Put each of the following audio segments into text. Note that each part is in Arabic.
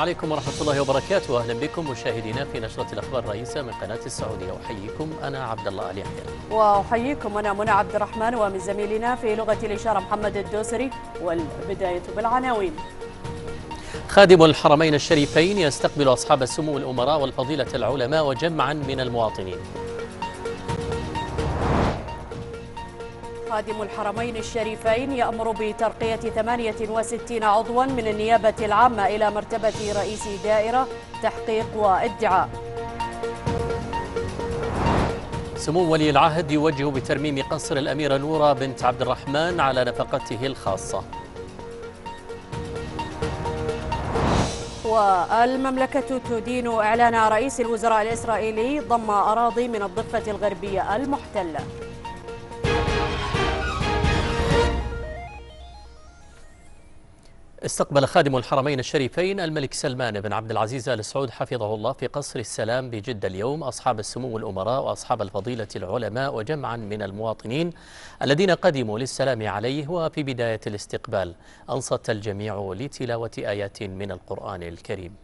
السلام عليكم ورحمة الله وبركاته أهلا بكم مشاهدينا في نشرة الأخبار الرئيسة من قناة السعودية أحييكم أنا عبد الله علي حيان وأحييكم أنا منى عبد الرحمن ومن زميلنا في لغة الإشارة محمد الدوسري والبداية بالعناوين خادم الحرمين الشريفين يستقبل أصحاب السمو الأمراء والفضيلة العلماء وجمعا من المواطنين قادم الحرمين الشريفين يأمر بترقية 68 عضوا من النيابة العامة إلى مرتبة رئيس دائرة تحقيق وادعاء سمو ولي العهد يوجه بترميم قصر الأميرة نورة بنت عبد الرحمن على نفقته الخاصة والمملكة تدين إعلان رئيس الوزراء الإسرائيلي ضم أراضي من الضفة الغربية المحتلة استقبل خادم الحرمين الشريفين الملك سلمان بن عبد العزيز ال سعود حفظه الله في قصر السلام بجده اليوم اصحاب السمو الامراء واصحاب الفضيله العلماء وجمعا من المواطنين الذين قدموا للسلام عليه وفي بدايه الاستقبال انصت الجميع لتلاوه ايات من القران الكريم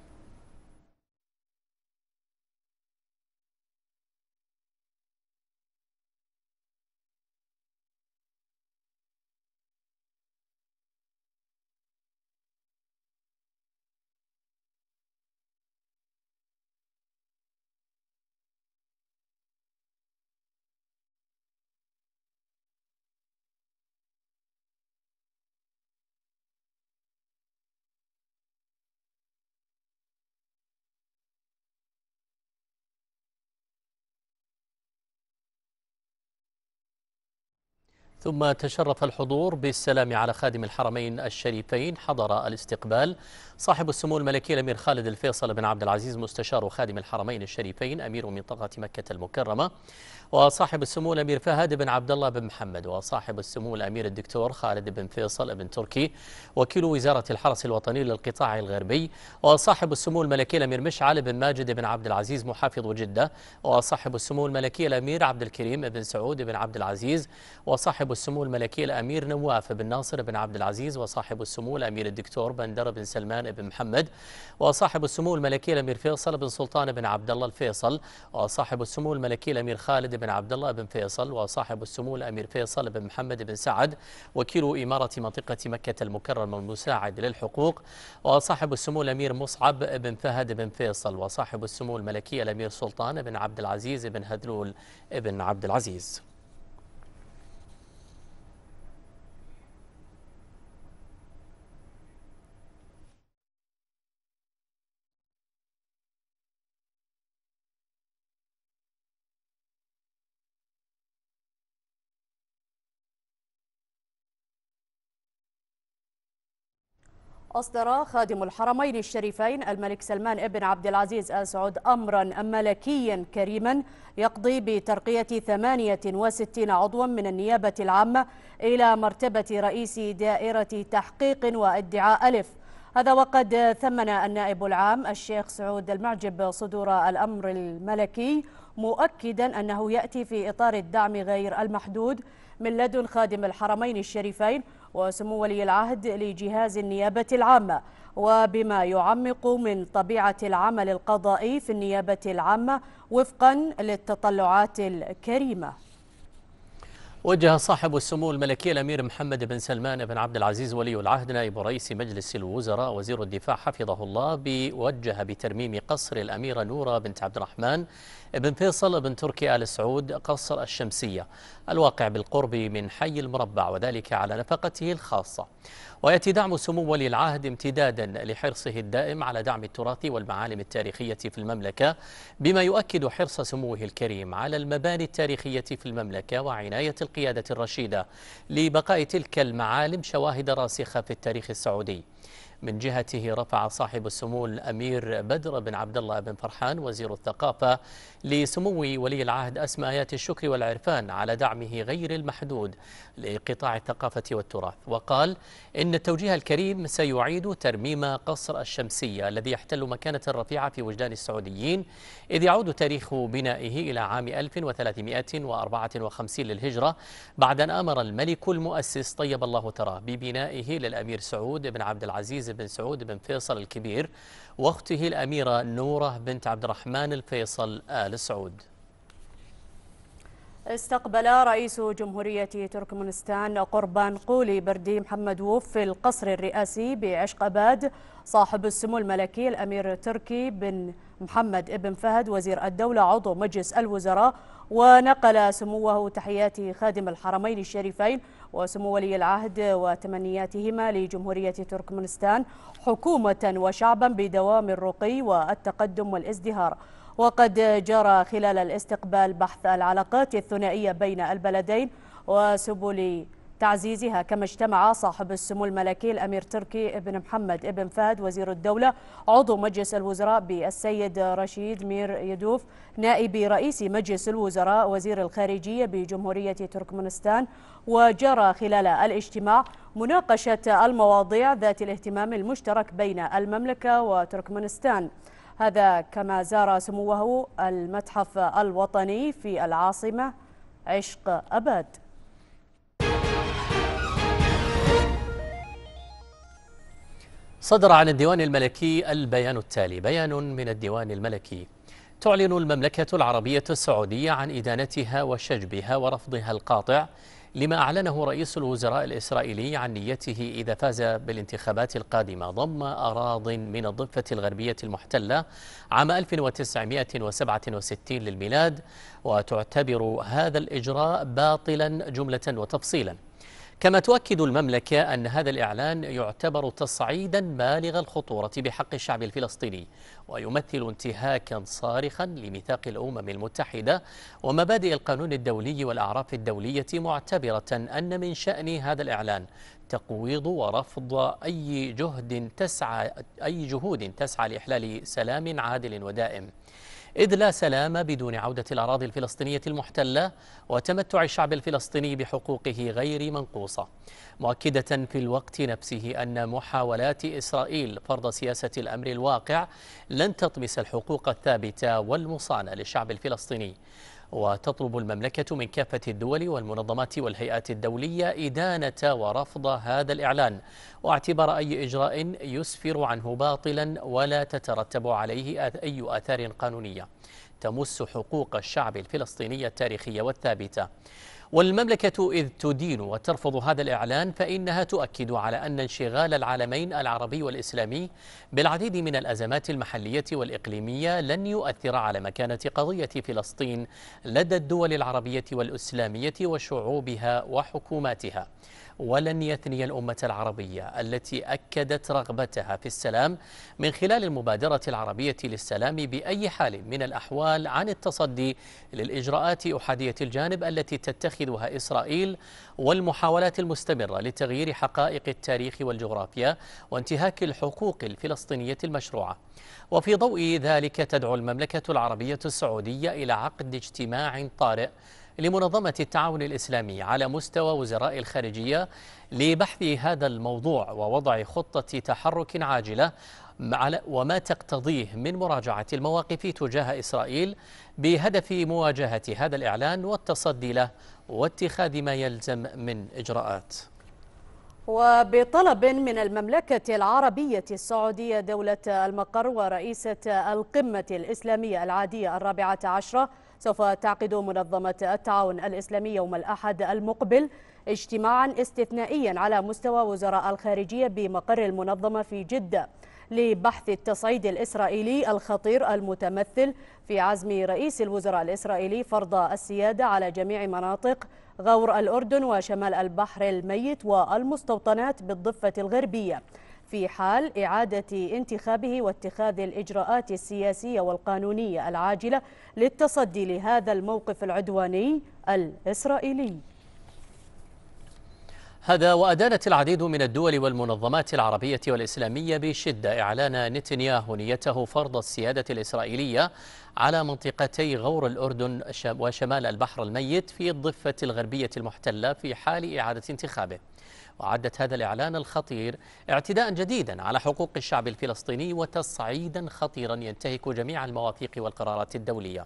ثم تشرف الحضور بالسلام على خادم الحرمين الشريفين حضر الاستقبال صاحب السمو الملكي الامير خالد الفيصل بن عبد العزيز مستشار خادم الحرمين الشريفين امير منطقه مكه المكرمه وصاحب السمو الامير فهد بن عبد الله بن محمد وصاحب السمو الامير الدكتور خالد بن فيصل بن تركي وكيل وزاره الحرس الوطني للقطاع الغربي وصاحب السمو الملكي الامير مشعل بن ماجد بن عبد العزيز محافظ جده وصاحب السمو الملكي الامير عبد الكريم بن سعود بن عبد العزيز وصاحب السمو الملكي الامير نواف بن ناصر بن عبد العزيز وصاحب السمو الامير الدكتور بندر بن سلمان سلطان بن محمد وصاحب السمو الملكي الأمير فيصل بن سلطان بن عبد الله الفيصل وصاحب السمو الملكي الأمير خالد بن عبد الله بن فيصل وصاحب السمو الأمير فيصل بن محمد بن سعد وكيل إمارة منطقة مكة المكرمة المساعد للحقوق وصاحب السمو الأمير مصعب بن فهد بن فيصل وصاحب السمو الملكي الأمير سلطان بن عبد العزيز بن هذلول بن عبد العزيز أصدر خادم الحرمين الشريفين الملك سلمان بن عبد العزيز آل سعود أمرا ملكيا كريما يقضي بترقية 68 عضوا من النيابة العامة إلى مرتبة رئيس دائرة تحقيق وادعاء ألف هذا وقد ثمن النائب العام الشيخ سعود المعجب صدور الأمر الملكي مؤكدا أنه يأتي في إطار الدعم غير المحدود من لدن خادم الحرمين الشريفين وسمو ولي العهد لجهاز النيابة العامة وبما يعمق من طبيعة العمل القضائي في النيابة العامة وفقا للتطلعات الكريمة وجه صاحب السمو الملكي الامير محمد بن سلمان بن عبد العزيز ولي العهد نائب رئيس مجلس الوزراء وزير الدفاع حفظه الله بوجه بترميم قصر الاميره نوره بنت عبد الرحمن بن فيصل بن تركي ال سعود قصر الشمسيه الواقع بالقرب من حي المربع وذلك على نفقته الخاصه. ويأتي دعم سمو ولي العهد امتدادا لحرصه الدائم على دعم التراث والمعالم التاريخية في المملكة بما يؤكد حرص سموه الكريم على المباني التاريخية في المملكة وعناية القيادة الرشيدة لبقاء تلك المعالم شواهد راسخة في التاريخ السعودي من جهته رفع صاحب السمو الأمير بدر بن عبد الله بن فرحان وزير الثقافة لسمو ولي العهد أسمايات الشكر والعرفان على دعمه غير المحدود لقطاع الثقافة والتراث وقال إن التوجيه الكريم سيعيد ترميم قصر الشمسية الذي يحتل مكانة رفيعة في وجدان السعوديين إذ يعود تاريخ بنائه إلى عام 1354 للهجرة بعد أن أمر الملك المؤسس طيب الله تراه ببنائه للأمير سعود بن عبد العزيز بن سعود بن فيصل الكبير واخته الأميرة نورة بنت عبد الرحمن الفيصل آل سعود استقبل رئيس جمهورية تركمانستان قربان قولي بردي محمد ووف في القصر الرئاسي بعشق أباد صاحب السمو الملكي الأمير تركي بن محمد ابن فهد وزير الدولة عضو مجلس الوزراء ونقل سموه تحيات خادم الحرمين الشريفين وسمو ولي العهد وتمنياتهما لجمهورية تركمانستان حكومة وشعبا بدوام الرقي والتقدم والازدهار وقد جرى خلال الاستقبال بحث العلاقات الثنائية بين البلدين وسبل تعزيزها كما اجتمع صاحب السمو الملكي الأمير تركي بن محمد بن فهد وزير الدولة عضو مجلس الوزراء بالسيد رشيد مير يدوف نائب رئيس مجلس الوزراء وزير الخارجية بجمهورية تركمانستان وجرى خلال الاجتماع مناقشة المواضيع ذات الاهتمام المشترك بين المملكة وتركمانستان هذا كما زار سموه المتحف الوطني في العاصمة عشق أباد صدر عن الديوان الملكي البيان التالي بيان من الديوان الملكي تعلن المملكة العربية السعودية عن إدانتها وشجبها ورفضها القاطع لما أعلنه رئيس الوزراء الإسرائيلي عن نيته إذا فاز بالانتخابات القادمة ضم أراض من الضفة الغربية المحتلة عام 1967 للميلاد وتعتبر هذا الإجراء باطلا جملة وتفصيلا كما تؤكد المملكة أن هذا الإعلان يعتبر تصعيدا بالغ الخطورة بحق الشعب الفلسطيني ويمثل انتهاكا صارخا لميثاق الأمم المتحدة ومبادئ القانون الدولي والأعراف الدولية معتبرة أن من شأن هذا الإعلان تقويض ورفض أي جهد تسعى أي جهود تسعى لإحلال سلام عادل ودائم إذ لا سلام بدون عودة الأراضي الفلسطينية المحتلة وتمتع الشعب الفلسطيني بحقوقه غير منقوصة مؤكدة في الوقت نفسه أن محاولات إسرائيل فرض سياسة الأمر الواقع لن تطمس الحقوق الثابتة والمصانة للشعب الفلسطيني وتطلب المملكة من كافة الدول والمنظمات والهيئات الدولية إدانة ورفض هذا الإعلان واعتبار أي إجراء يسفر عنه باطلا ولا تترتب عليه أي آثار قانونية تمس حقوق الشعب الفلسطيني التاريخية والثابتة والمملكة إذ تدين وترفض هذا الإعلان فإنها تؤكد على أن انشغال العالمين العربي والإسلامي بالعديد من الأزمات المحلية والإقليمية لن يؤثر على مكانة قضية فلسطين لدى الدول العربية والإسلامية وشعوبها وحكوماتها ولن يثني الأمة العربية التي أكدت رغبتها في السلام من خلال المبادرة العربية للسلام بأي حال من الأحوال عن التصدي للإجراءات أحادية الجانب التي تتخذها إسرائيل والمحاولات المستمرة لتغيير حقائق التاريخ والجغرافيا وانتهاك الحقوق الفلسطينية المشروعة وفي ضوء ذلك تدعو المملكة العربية السعودية إلى عقد اجتماع طارئ لمنظمة التعاون الإسلامي على مستوى وزراء الخارجية لبحث هذا الموضوع ووضع خطة تحرك عاجلة وما تقتضيه من مراجعة المواقف تجاه إسرائيل بهدف مواجهة هذا الإعلان والتصدي له واتخاذ ما يلزم من إجراءات وبطلب من المملكة العربية السعودية دولة المقر ورئيسة القمة الإسلامية العادية الرابعة عشرة سوف تعقد منظمة التعاون الإسلامي يوم الأحد المقبل اجتماعا استثنائيا على مستوى وزراء الخارجية بمقر المنظمة في جدة لبحث التصعيد الإسرائيلي الخطير المتمثل في عزم رئيس الوزراء الإسرائيلي فرض السيادة على جميع مناطق غور الأردن وشمال البحر الميت والمستوطنات بالضفة الغربية في حال إعادة انتخابه واتخاذ الإجراءات السياسية والقانونية العاجلة للتصدي لهذا الموقف العدواني الإسرائيلي هذا وأدانت العديد من الدول والمنظمات العربية والإسلامية بشدة إعلان نتنياهو نيته فرض السيادة الإسرائيلية على منطقتي غور الأردن وشمال البحر الميت في الضفة الغربية المحتلة في حال إعادة انتخابه وعدت هذا الإعلان الخطير اعتداء جديدا على حقوق الشعب الفلسطيني وتصعيدا خطيرا ينتهك جميع المواثيق والقرارات الدولية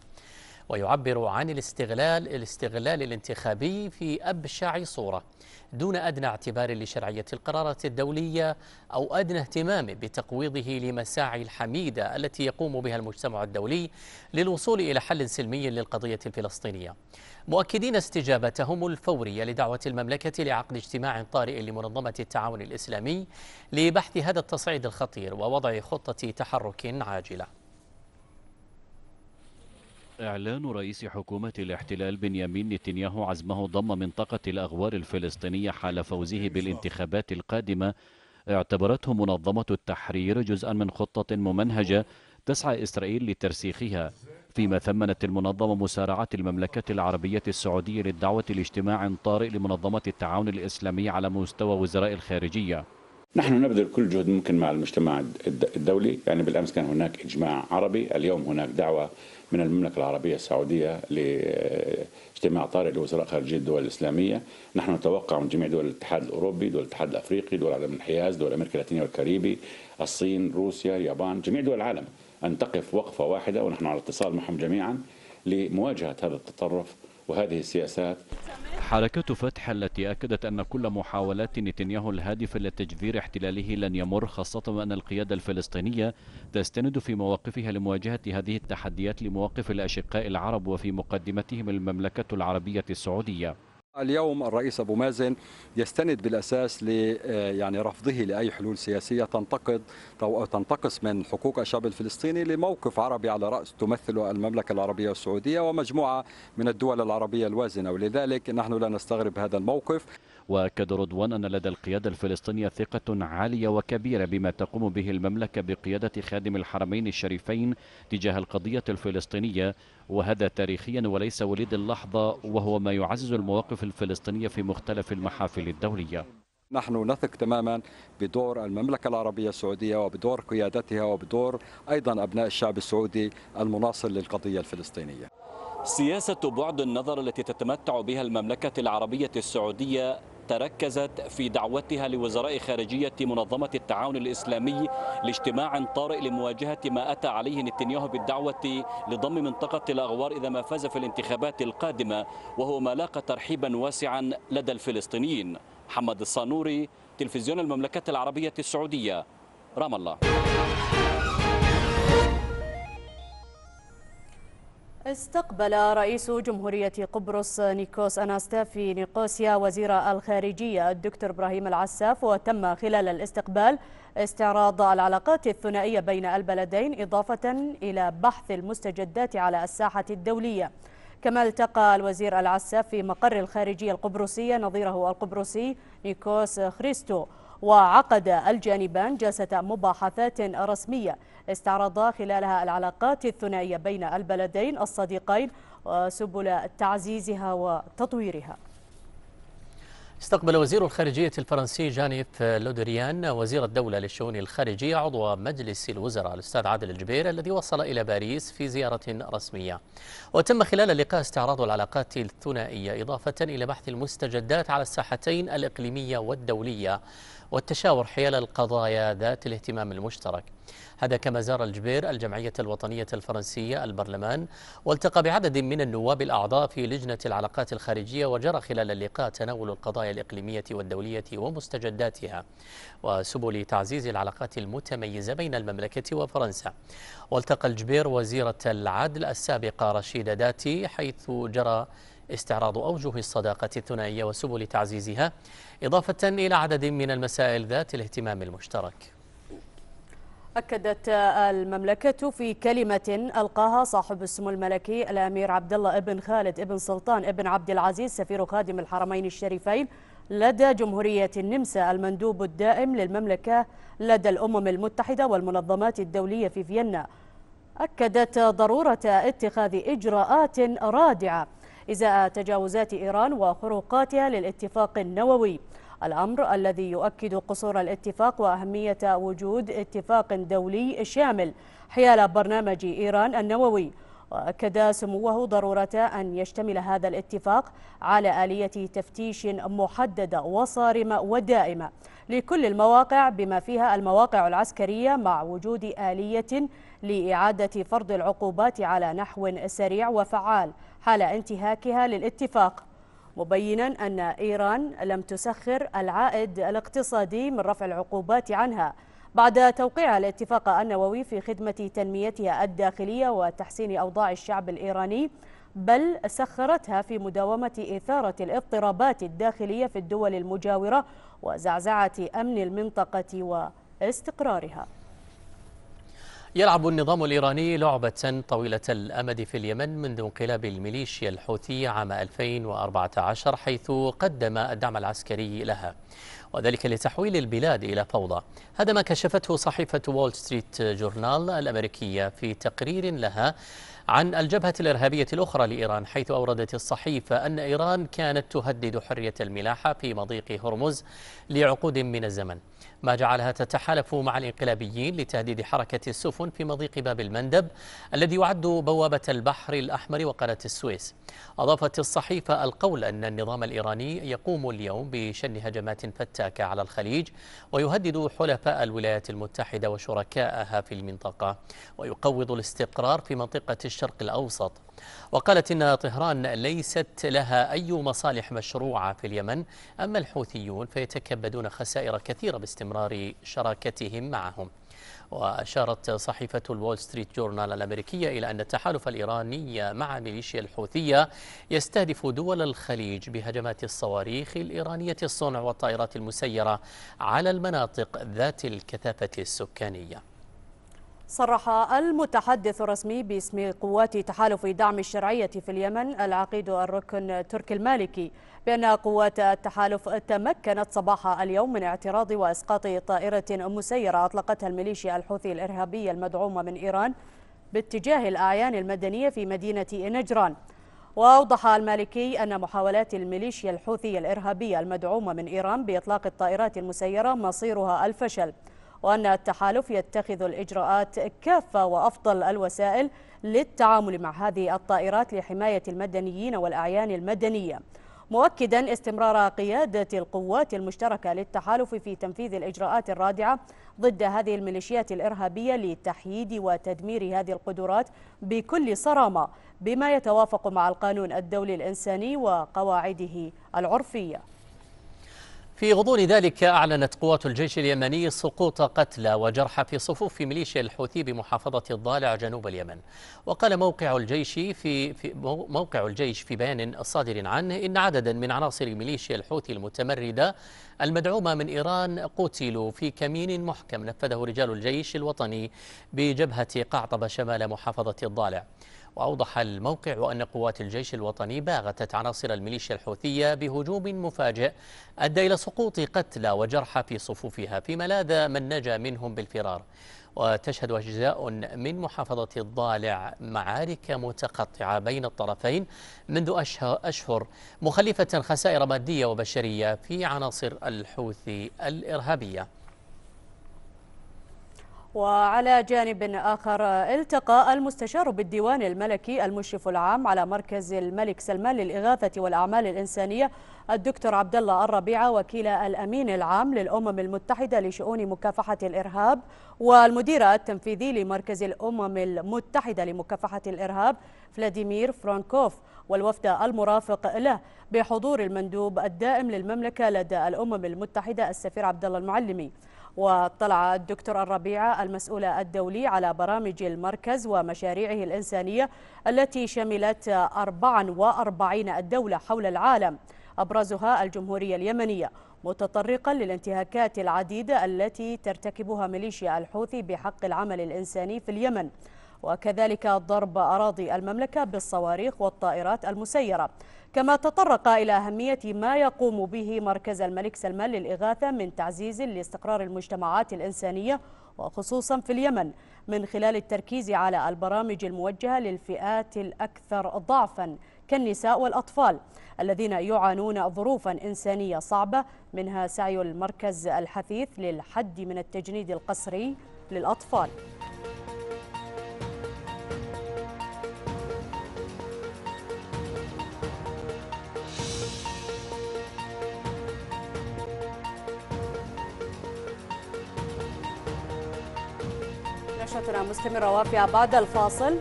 ويعبر عن الاستغلال الاستغلال الانتخابي في أبشع صورة دون أدنى اعتبار لشرعية القرارات الدولية أو أدنى اهتمام بتقويضه لمساعي الحميدة التي يقوم بها المجتمع الدولي للوصول إلى حل سلمي للقضية الفلسطينية مؤكدين استجابتهم الفورية لدعوة المملكة لعقد اجتماع طارئ لمنظمة التعاون الإسلامي لبحث هذا التصعيد الخطير ووضع خطة تحرك عاجله إعلان رئيس حكومة الاحتلال بنيامين نتنياهو عزمه ضم منطقة الأغوار الفلسطينية حال فوزه بالانتخابات القادمة اعتبرته منظمة التحرير جزءا من خطة ممنهجة تسعى إسرائيل لترسيخها فيما ثمنت المنظمة مسارعة المملكة العربية السعودية للدعوة لاجتماع طارئ لمنظمة التعاون الإسلامي على مستوى وزراء الخارجية نحن نبذل كل جهد ممكن مع المجتمع الدولي يعني بالأمس كان هناك إجماع عربي اليوم هناك دعوة من المملكة العربية السعودية لاجتماع طارئ لوزراء خارجية الدول الإسلامية نحن نتوقع من جميع دول الاتحاد الأوروبي دول الاتحاد الأفريقي دول العالم الانحياز دول أمريكا اللاتينية والكاريبي الصين روسيا اليابان جميع دول العالم أن تقف وقفة واحدة ونحن على اتصال معهم جميعا لمواجهة هذا التطرف وهذه السياسات حركة فتح التي أكدت أن كل محاولات نتنياهو الهادفة لتجذير احتلاله لن يمر خاصة أن القيادة الفلسطينية تستند في مواقفها لمواجهة هذه التحديات لمواقف الأشقاء العرب وفي مقدمتهم المملكة العربية السعودية اليوم الرئيس ابو مازن يستند بالاساس ل آه، يعني رفضه لاي حلول سياسيه تنتقد او تنتقص من حقوق الشعب الفلسطيني لموقف عربي على راس تمثله المملكه العربيه السعوديه ومجموعه من الدول العربيه الوازنه ولذلك نحن لا نستغرب هذا الموقف وأكد رضوان أن لدى القيادة الفلسطينية ثقة عالية وكبيرة بما تقوم به المملكة بقيادة خادم الحرمين الشريفين تجاه القضية الفلسطينية وهذا تاريخيا وليس وليد اللحظة وهو ما يعزز المواقف الفلسطينية في مختلف المحافل الدولية نحن نثق تماما بدور المملكة العربية السعودية وبدور قيادتها وبدور أيضا أبناء الشعب السعودي المناصر للقضية الفلسطينية سياسة بعد النظر التي تتمتع بها المملكة العربية السعودية تركزت في دعوتها لوزراء خارجية منظمة التعاون الإسلامي لاجتماع طارئ لمواجهة ما أتى عليه نتنياهو بالدعوة لضم منطقة الأغوار إذا ما فاز في الانتخابات القادمة وهو ما لاقى ترحيبا واسعا لدى الفلسطينيين محمد الصانوري تلفزيون المملكة العربية السعودية رام الله استقبل رئيس جمهورية قبرص نيكوس أناستا في نيقوسيا وزير الخارجية الدكتور إبراهيم العساف وتم خلال الاستقبال استعراض العلاقات الثنائية بين البلدين إضافة إلى بحث المستجدات على الساحة الدولية كما التقى الوزير العساف في مقر الخارجية القبرصية نظيره القبرصي نيكوس خريستو وعقد الجانبان جلسة مباحثات رسمية استعرضا خلالها العلاقات الثنائية بين البلدين الصديقين وسبل تعزيزها وتطويرها استقبل وزير الخارجية الفرنسي جانيف لودريان وزير الدولة للشؤون الخارجية عضو مجلس الوزراء الأستاذ عادل الجبير الذي وصل إلى باريس في زيارة رسمية وتم خلال اللقاء استعراض العلاقات الثنائية إضافة إلى بحث المستجدات على الساحتين الإقليمية والدولية والتشاور حيال القضايا ذات الاهتمام المشترك هذا كما زار الجبير الجمعية الوطنية الفرنسية البرلمان والتقى بعدد من النواب الأعضاء في لجنة العلاقات الخارجية وجرى خلال اللقاء تناول القضايا الإقليمية والدولية ومستجداتها وسبل تعزيز العلاقات المتميزة بين المملكة وفرنسا والتقى الجبير وزيرة العدل السابقة رشيدة داتي حيث جرى استعراض أوجه الصداقة الثنائية وسبل تعزيزها إضافة إلى عدد من المسائل ذات الاهتمام المشترك أكدت المملكة في كلمة ألقاها صاحب السمو الملكي الأمير عبد الله بن خالد بن سلطان بن عبد العزيز سفير خادم الحرمين الشريفين لدى جمهورية النمسا المندوب الدائم للمملكة لدى الأمم المتحدة والمنظمات الدولية في فيينا أكدت ضرورة اتخاذ إجراءات رادعة إزاء تجاوزات إيران وخروقاتها للاتفاق النووي الأمر الذي يؤكد قصور الاتفاق وأهمية وجود اتفاق دولي شامل حيال برنامج إيران النووي وأكد سموه ضرورة أن يشتمل هذا الاتفاق على آلية تفتيش محددة وصارمة ودائمة لكل المواقع بما فيها المواقع العسكرية مع وجود آلية لإعادة فرض العقوبات على نحو سريع وفعال حال انتهاكها للاتفاق مبينا أن إيران لم تسخر العائد الاقتصادي من رفع العقوبات عنها بعد توقيع الاتفاق النووي في خدمة تنميتها الداخلية وتحسين أوضاع الشعب الإيراني بل سخرتها في مداومة إثارة الاضطرابات الداخلية في الدول المجاورة وزعزعة أمن المنطقة واستقرارها يلعب النظام الإيراني لعبة طويلة الأمد في اليمن منذ انقلاب الميليشيا الحوثي عام 2014 حيث قدم الدعم العسكري لها وذلك لتحويل البلاد إلى فوضى هذا ما كشفته صحيفة وول ستريت جورنال الأمريكية في تقرير لها عن الجبهة الإرهابية الأخرى لإيران حيث أوردت الصحيفة أن إيران كانت تهدد حرية الملاحة في مضيق هرمز لعقود من الزمن ما جعلها تتحالف مع الانقلابيين لتهديد حركة السفن في مضيق باب المندب الذي يعد بوابة البحر الأحمر وقناة السويس أضافت الصحيفة القول أن النظام الإيراني يقوم اليوم بشن هجمات فتاكة على الخليج ويهدد حلفاء الولايات المتحدة وشركائها في المنطقة ويقوض الاستقرار في منطقة الشرق الأوسط وقالت إن طهران ليست لها أي مصالح مشروعة في اليمن أما الحوثيون فيتكبدون خسائر كثيرة باستمرار شراكتهم معهم وأشارت صحيفة الول ستريت جورنال الأمريكية إلى أن التحالف الإيراني مع ميليشيا الحوثية يستهدف دول الخليج بهجمات الصواريخ الإيرانية الصنع والطائرات المسيرة على المناطق ذات الكثافة السكانية صرح المتحدث الرسمي باسم قوات تحالف دعم الشرعية في اليمن العقيد الركن تركي المالكي بأن قوات التحالف تمكنت صباح اليوم من اعتراض وإسقاط طائرة مسيرة أطلقتها الميليشيا الحوثي الإرهابية المدعومة من إيران باتجاه الأعيان المدنية في مدينة نجران وأوضح المالكي أن محاولات الميليشيا الحوثية الإرهابية المدعومة من إيران بإطلاق الطائرات المسيرة مصيرها الفشل وأن التحالف يتخذ الإجراءات كافة وأفضل الوسائل للتعامل مع هذه الطائرات لحماية المدنيين والأعيان المدنية مؤكدا استمرار قيادة القوات المشتركة للتحالف في تنفيذ الإجراءات الرادعة ضد هذه الميليشيات الإرهابية لتحييد وتدمير هذه القدرات بكل صرامة بما يتوافق مع القانون الدولي الإنساني وقواعده العرفية في غضون ذلك أعلنت قوات الجيش اليمني سقوط قتلى وجرحى في صفوف ميليشيا الحوثي بمحافظة الضالع جنوب اليمن وقال موقع الجيش في, في موقع الجيش في بيان صادر عنه إن عددا من عناصر ميليشيا الحوثي المتمردة المدعومة من إيران قتلوا في كمين محكم نفذه رجال الجيش الوطني بجبهة قعطبة شمال محافظة الضالع وأوضح الموقع أن قوات الجيش الوطني باغتت عناصر الميليشيا الحوثية بهجوم مفاجئ أدى إلى سقوط قتلى وجرحى في صفوفها فيما لاذى من نجا منهم بالفرار وتشهد أجزاء من محافظة الضالع معارك متقطعة بين الطرفين منذ أشهر مخلفة خسائر مادية وبشرية في عناصر الحوثي الإرهابية وعلى جانب آخر التقى المستشار بالديوان الملكي المشرف العام على مركز الملك سلمان للإغاثة والأعمال الإنسانية الدكتور عبد الله الربيعة وكيل الأمين العام للأمم المتحدة لشؤون مكافحة الإرهاب والمدير التنفيذي لمركز الأمم المتحدة لمكافحة الإرهاب فلاديمير فرانكوف والوفد المرافق له بحضور المندوب الدائم للمملكة لدى الأمم المتحدة السفير عبد الله المعلمي واطلع الدكتور الربيعة المسؤول الدولي على برامج المركز ومشاريعه الإنسانية التي شملت 44 الدولة حول العالم أبرزها الجمهورية اليمنية متطرقا للانتهاكات العديدة التي ترتكبها ميليشيا الحوثي بحق العمل الإنساني في اليمن وكذلك ضرب أراضي المملكة بالصواريخ والطائرات المسيرة كما تطرق إلى أهمية ما يقوم به مركز الملك سلمان للإغاثة من تعزيز لاستقرار المجتمعات الإنسانية وخصوصا في اليمن من خلال التركيز على البرامج الموجهة للفئات الأكثر ضعفا كالنساء والأطفال الذين يعانون ظروفا إنسانية صعبة منها سعي المركز الحثيث للحد من التجنيد القسري للأطفال مستمرة وافية بعد الفاصل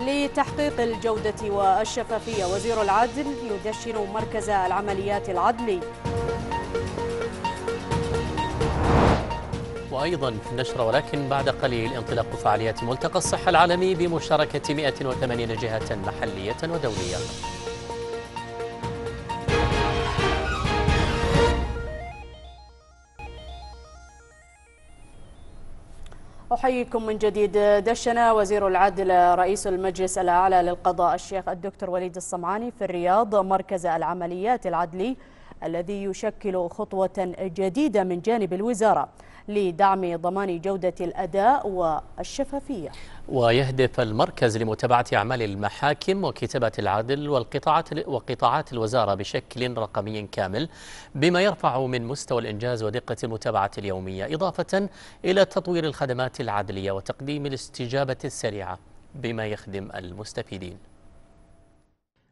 لتحقيق الجودة والشفافية وزير العدل يدشن مركز العمليات العدلي وأيضا في النشرة ولكن بعد قليل انطلاق فعاليات ملتقى الصحة العالمي بمشاركة 180 جهة محلية ودولية أحييكم من جديد دشنا وزير العدل رئيس المجلس الأعلى للقضاء الشيخ الدكتور وليد الصمعاني في الرياض مركز العمليات العدلي الذي يشكل خطوة جديدة من جانب الوزارة لدعم ضمان جودة الأداء والشفافية ويهدف المركز لمتابعة أعمال المحاكم وكتابة العدل والقطاعات وقطاعات الوزارة بشكل رقمي كامل بما يرفع من مستوى الإنجاز ودقة المتابعة اليومية إضافة إلى تطوير الخدمات العدلية وتقديم الاستجابة السريعة بما يخدم المستفيدين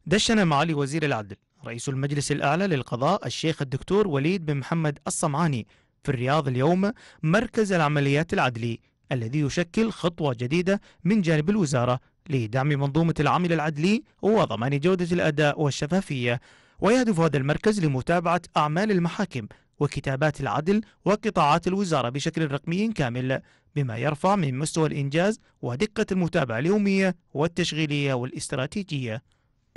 دشن معالي وزير العدل رئيس المجلس الأعلى للقضاء الشيخ الدكتور وليد بن محمد الصمعاني في الرياض اليوم مركز العمليات العدلي الذي يشكل خطوة جديدة من جانب الوزارة لدعم منظومة العمل العدلي وضمان جودة الأداء والشفافية ويهدف هذا المركز لمتابعة أعمال المحاكم وكتابات العدل وقطاعات الوزارة بشكل رقمي كامل بما يرفع من مستوى الإنجاز ودقة المتابعة اليومية والتشغيلية والاستراتيجية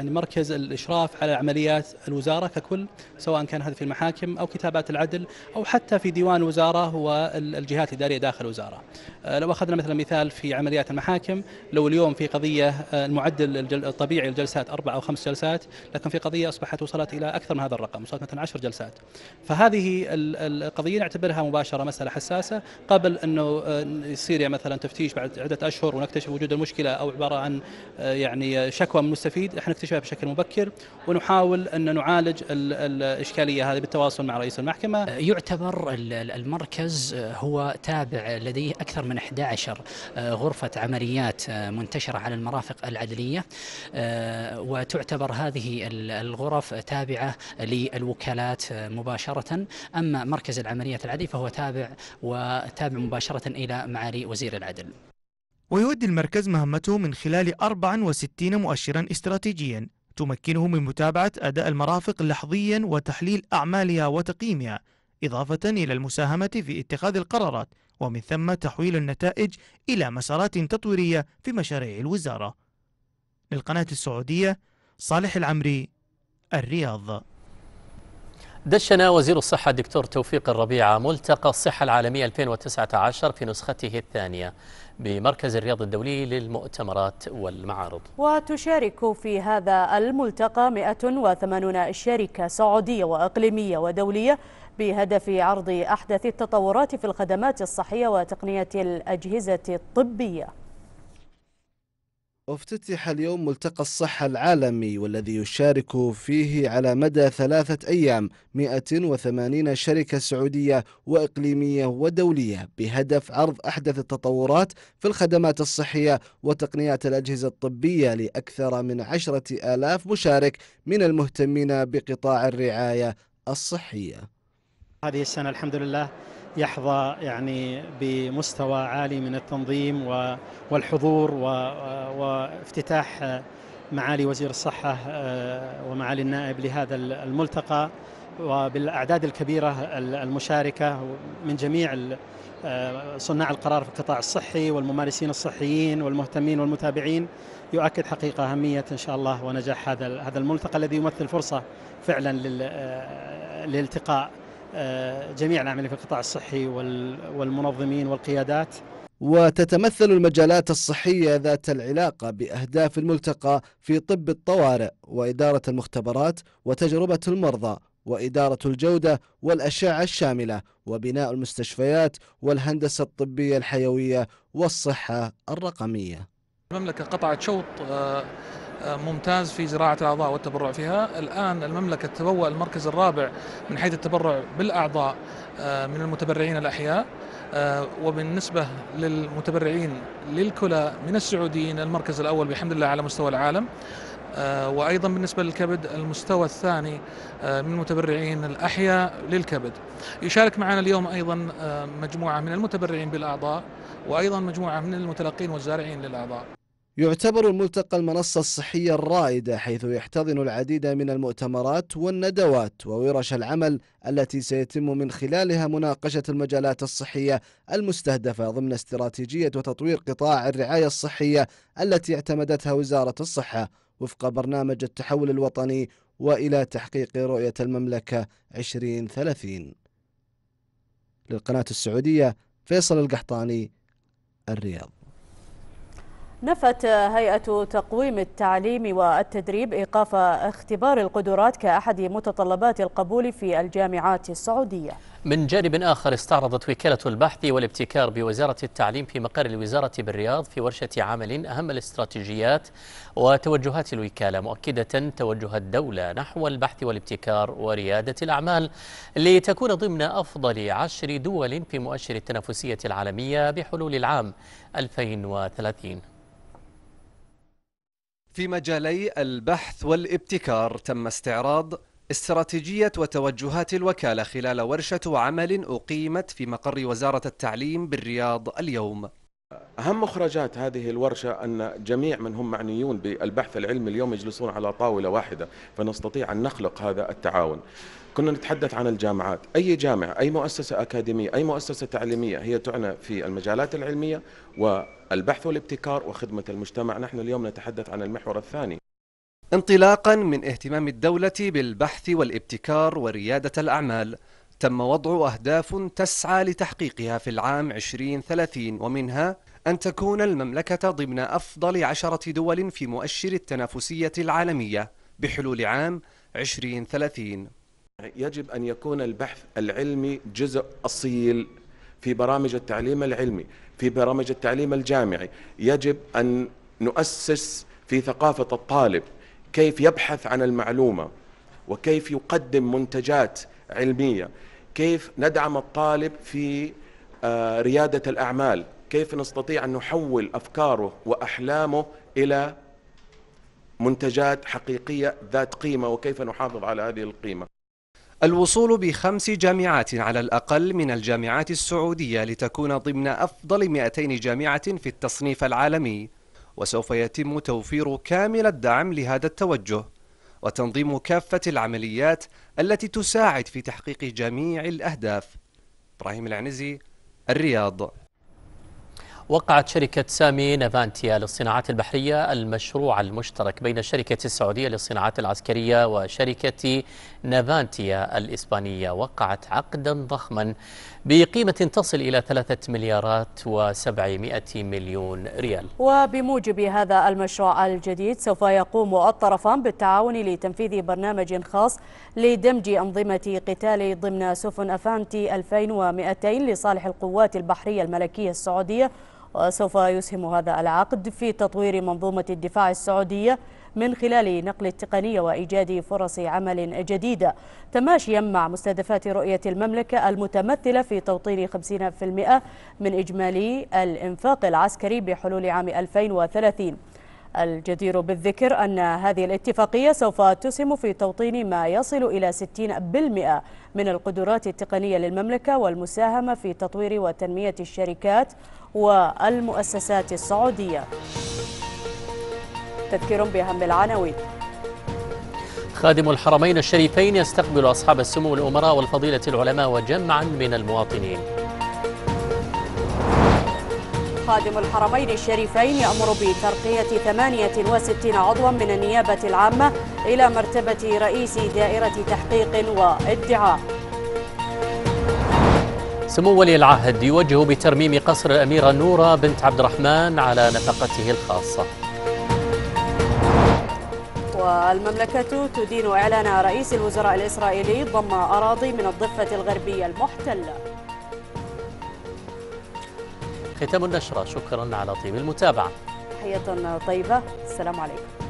يعني مركز الإشراف على عمليات الوزارة ككل سواء كان هذا في المحاكم أو كتابات العدل أو حتى في ديوان الوزارة هو الجهات الإدارية داخل الوزارة آه، لو أخذنا مثلا مثال في عمليات المحاكم لو اليوم في قضية آه، المعدل الطبيعي الجلسات أربع أو خمس جلسات لكن في قضية أصبحت وصلت إلى أكثر من هذا الرقم وصلت مثلا عشر جلسات فهذه القضية نعتبرها مباشرة مسألة حساسة قبل أنه آه، يصير يعني مثلا تفتيش بعد عدة أشهر ونكتشف وجود المشكلة أو عبارة عن يعني شكوى من مستفيد احنا نكتشف نكتشفها بشكل مبكر ونحاول أن نعالج الإشكالية هذه بالتواصل مع رئيس المحكمة أه، يعتبر المركز أه، هو تابع لديه أكثر من 11 أه، غرفة عمليات منتشرة على المرافق العدلية وتعتبر هذه الغرف تابعة للوكالات مباشرة أما مركز العمليات العدلية فهو تابع وتابع مباشرة إلى معالي وزير العدل ويؤدي المركز مهمته من خلال 64 مؤشرا استراتيجيا تمكنه من متابعة أداء المرافق لحظيا وتحليل أعمالها وتقييمها إضافة إلى المساهمة في اتخاذ القرارات ومن ثم تحويل النتائج إلى مسارات تطويرية في مشاريع الوزارة للقناة السعودية صالح العمري الرياض دشن وزير الصحة الدكتور توفيق الربيعة ملتقى الصحة العالمية 2019 في نسخته الثانية بمركز الرياض الدولي للمؤتمرات والمعارض وتشارك في هذا الملتقى 180 شركة سعودية وأقليمية ودولية بهدف عرض أحدث التطورات في الخدمات الصحية وتقنية الأجهزة الطبية افتتح اليوم ملتقى الصحة العالمي والذي يشارك فيه على مدى ثلاثة أيام 180 شركة سعودية وإقليمية ودولية بهدف عرض أحدث التطورات في الخدمات الصحية وتقنيات الأجهزة الطبية لأكثر من عشرة آلاف مشارك من المهتمين بقطاع الرعاية الصحية هذه السنة الحمد لله يحظى يعني بمستوى عالي من التنظيم والحضور وافتتاح معالي وزير الصحة آه، ومعالي النائب لهذا الملتقى وبالأعداد الكبيرة المشاركة من جميع آه، صناع القرار في القطاع الصحي والممارسين الصحيين والمهتمين والمتابعين يؤكد حقيقة أهمية إن شاء الله ونجاح هذا هذا الملتقى الذي يمثل فرصة فعلا آه، للالتقاء آه، جميع العاملين في القطاع الصحي والمنظمين والقيادات وتتمثل المجالات الصحية ذات العلاقة بأهداف الملتقى في طب الطوارئ وإدارة المختبرات وتجربة المرضى وإدارة الجودة والأشعة الشاملة وبناء المستشفيات والهندسة الطبية الحيوية والصحة الرقمية المملكة قطعت شوط آه، ممتاز في زراعة الأعضاء والتبرع فيها الآن المملكة تبوأ المركز الرابع من حيث التبرع بالأعضاء آه، من المتبرعين الأحياء آه، وبالنسبة للمتبرعين للكلى من السعوديين المركز الأول بحمد الله على مستوى العالم آه، وأيضا بالنسبة للكبد المستوى الثاني من متبرعين الأحياء للكبد يشارك معنا اليوم أيضا مجموعة من المتبرعين بالأعضاء وأيضا مجموعة من المتلقين والزارعين للأعضاء يعتبر الملتقى المنصة الصحية الرائدة حيث يحتضن العديد من المؤتمرات والندوات وورش العمل التي سيتم من خلالها مناقشة المجالات الصحية المستهدفة ضمن استراتيجية وتطوير قطاع الرعاية الصحية التي اعتمدتها وزارة الصحة وفق برنامج التحول الوطني وإلى تحقيق رؤية المملكة 2030 للقناة السعودية فيصل القحطاني الرياض نفت هيئة تقويم التعليم والتدريب إيقاف اختبار القدرات كأحد متطلبات القبول في الجامعات السعودية من جانب آخر استعرضت وكالة البحث والابتكار بوزارة التعليم في مقر الوزارة بالرياض في ورشة عمل أهم الاستراتيجيات وتوجهات الوكالة مؤكدة توجه الدولة نحو البحث والابتكار وريادة الأعمال لتكون ضمن أفضل عشر دول في مؤشر التنافسية العالمية بحلول العام 2030 في مجالي البحث والابتكار تم استعراض استراتيجية وتوجهات الوكالة خلال ورشة عمل أقيمت في مقر وزارة التعليم بالرياض اليوم أهم مخرجات هذه الورشة أن جميع من هم معنيون بالبحث العلمي اليوم يجلسون على طاولة واحدة فنستطيع أن نخلق هذا التعاون كنا نتحدث عن الجامعات أي جامعة أي مؤسسة أكاديمية أي مؤسسة تعليمية هي تعنى في المجالات العلمية والبحث والابتكار وخدمة المجتمع نحن اليوم نتحدث عن المحور الثاني انطلاقا من اهتمام الدولة بالبحث والابتكار وريادة الأعمال تم وضع أهداف تسعى لتحقيقها في العام 2030 ومنها أن تكون المملكة ضمن أفضل عشرة دول في مؤشر التنافسية العالمية بحلول عام 2030 يجب أن يكون البحث العلمي جزء أصيل في برامج التعليم العلمي في برامج التعليم الجامعي يجب أن نؤسس في ثقافة الطالب كيف يبحث عن المعلومة وكيف يقدم منتجات علمية كيف ندعم الطالب في آه، ريادة الأعمال كيف نستطيع أن نحول أفكاره وأحلامه إلى منتجات حقيقية ذات قيمة وكيف نحافظ على هذه القيمة الوصول بخمس جامعات على الأقل من الجامعات السعودية لتكون ضمن أفضل 200 جامعة في التصنيف العالمي وسوف يتم توفير كامل الدعم لهذا التوجه وتنظيم كافة العمليات التي تساعد في تحقيق جميع الأهداف إبراهيم العنزي الرياض وقعت شركة سامي نافانتيا للصناعات البحرية المشروع المشترك بين الشركة السعودية للصناعات العسكرية وشركة نافانتيا الإسبانية وقعت عقدا ضخما بقيمة تصل إلى 3 مليارات و700 مليون ريال وبموجب هذا المشروع الجديد سوف يقوم الطرفان بالتعاون لتنفيذ برنامج خاص لدمج أنظمة قتال ضمن سفن أفانتي 2200 لصالح القوات البحرية الملكية السعودية وسوف يسهم هذا العقد في تطوير منظومة الدفاع السعودية من خلال نقل التقنية وإيجاد فرص عمل جديدة تماشيا مع مستهدفات رؤية المملكة المتمثلة في توطين 50% من إجمالي الإنفاق العسكري بحلول عام 2030 الجدير بالذكر أن هذه الاتفاقية سوف تسهم في توطين ما يصل إلى 60% من القدرات التقنية للمملكة والمساهمة في تطوير وتنمية الشركات والمؤسسات السعودية تذكير بأهم العناوين خادم الحرمين الشريفين يستقبل أصحاب السمو الأمراء والفضيلة العلماء وجمعا من المواطنين خادم الحرمين الشريفين يأمر بترقية 68 عضوا من النيابة العامة إلى مرتبة رئيس دائرة تحقيق وادعاء سمو ولي العهد يوجه بترميم قصر الأميرة نورة بنت عبد الرحمن على نفقته الخاصة والمملكة تدين إعلان رئيس الوزراء الإسرائيلي ضم أراضي من الضفة الغربية المحتلة ختام النشرة شكرا على طيب المتابعة حياة طيبة السلام عليكم